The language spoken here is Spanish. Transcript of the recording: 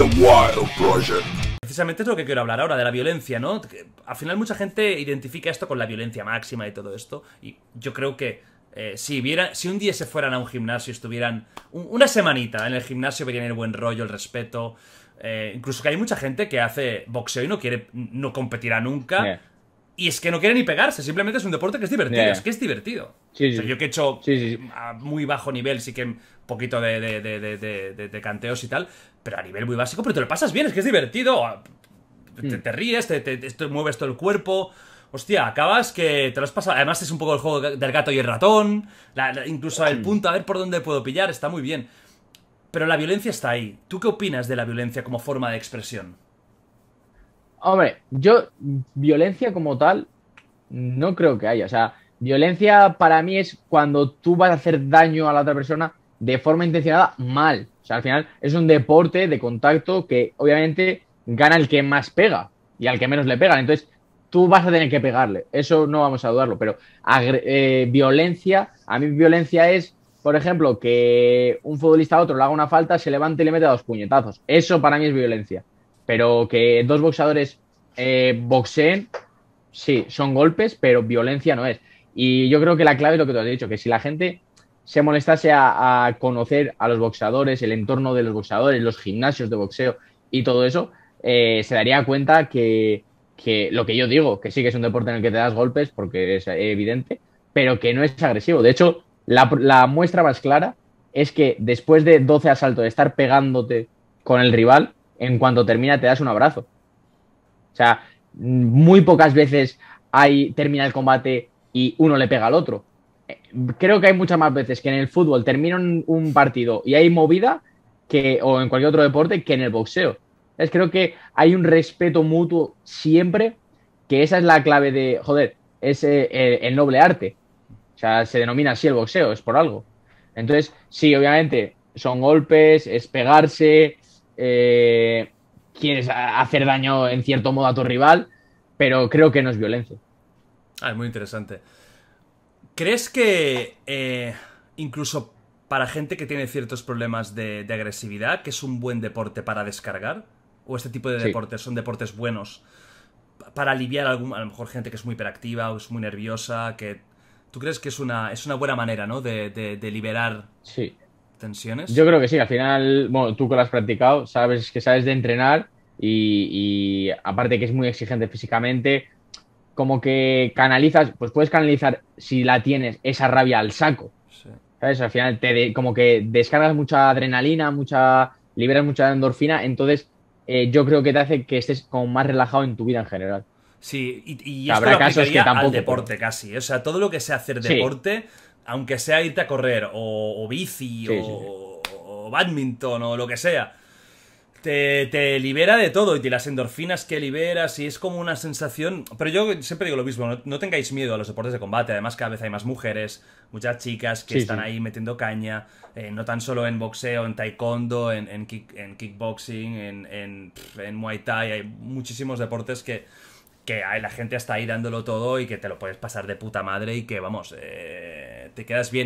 Wild Precisamente es lo que quiero hablar ahora, de la violencia, ¿no? al final mucha gente identifica esto con la violencia máxima y todo esto. Y yo creo que eh, si, viera, si un día se fueran a un gimnasio, estuvieran una semanita en el gimnasio, verían el buen rollo, el respeto. Eh, incluso que hay mucha gente que hace boxeo y no quiere, no competirá nunca. Y es que no quiere ni pegarse, simplemente es un deporte que es divertido, es que es divertido. yo que he hecho a muy bajo nivel, sí que un poquito de, canteos y tal, pero a nivel muy básico, pero te lo pasas bien, es que es divertido. Ah, hmm. Te, ríes, te, mueves todo el cuerpo. Hostia, acabas que te lo has pasado. Además, es un poco el juego del gato y el ratón. incluso el hmm. punto, a ver por dónde puedo pillar, está muy bien. Pero la violencia está ahí. ¿Tú qué opinas de la violencia como forma de expresión? Hombre, yo violencia como tal no creo que haya. O sea, violencia para mí es cuando tú vas a hacer daño a la otra persona de forma intencionada mal. O sea, al final es un deporte de contacto que obviamente gana el que más pega y al que menos le pega. Entonces, tú vas a tener que pegarle. Eso no vamos a dudarlo. Pero eh, violencia, a mí violencia es, por ejemplo, que un futbolista a otro le haga una falta, se levante y le mete dos puñetazos. Eso para mí es violencia. Pero que dos boxeadores eh, boxeen, sí, son golpes, pero violencia no es. Y yo creo que la clave es lo que te has dicho, que si la gente se molestase a, conocer a los boxeadores, el entorno de los boxeadores, los gimnasios de boxeo y todo eso, eh, se daría cuenta que, lo que yo digo, que sí que es un deporte en el que te das golpes, porque es evidente, pero que no es agresivo. De hecho, la, la muestra más clara es que después de 12 asaltos de estar pegándote con el rival, en cuanto termina te das un abrazo. O sea, muy pocas veces hay, termina el combate y uno le pega al otro. Eh, creo que hay muchas más veces que en el fútbol termina un, partido y hay movida que, o en cualquier otro deporte que en el boxeo. Es, creo que hay un respeto mutuo siempre, que esa es la clave de, joder, es eh, el noble arte. O sea, se denomina así el boxeo, es por algo. Entonces, sí, obviamente, son golpes, es pegarse, eh, quieres hacer daño en cierto modo a tu rival, pero creo que no es violencia. Ah, es muy interesante. ¿Crees que eh, incluso para gente que tiene ciertos problemas de, agresividad, que es un buen deporte para descargar? ¿O este tipo de deportes son deportes buenos para aliviar a, algún, a lo mejor gente que es muy hiperactiva o es muy nerviosa? que ¿Tú crees que es una, buena manera ¿no? de, de liberar sí tensiones? Yo creo que sí, al final, bueno, tú que lo has practicado, sabes que sabes de entrenar y, aparte que es muy exigente físicamente, como que canalizas, pues puedes canalizar, si la tienes, esa rabia al saco. Sí. Al final te como que descargas mucha adrenalina, mucha liberas mucha endorfina, entonces eh, yo creo que te hace que estés como más relajado en tu vida en general. Sí, y, y esto habrá lo casos que tampoco, al deporte casi. O sea, todo lo que sea hacer deporte, aunque sea irte a correr, o, bici, o, o, badminton, o lo que sea. Te, te, libera de todo y te las endorfinas que liberas y es como una sensación... Pero yo siempre digo lo mismo, no, tengáis miedo a los deportes de combate, además cada vez hay más mujeres, muchas chicas que están ahí metiendo caña, eh, no tan solo en boxeo, en taekwondo, en, kick, kickboxing, en, en muay thai, hay muchísimos deportes que que la gente está ahí dándolo todo y que te lo puedes pasar de puta madre y que, vamos, eh, te quedas bien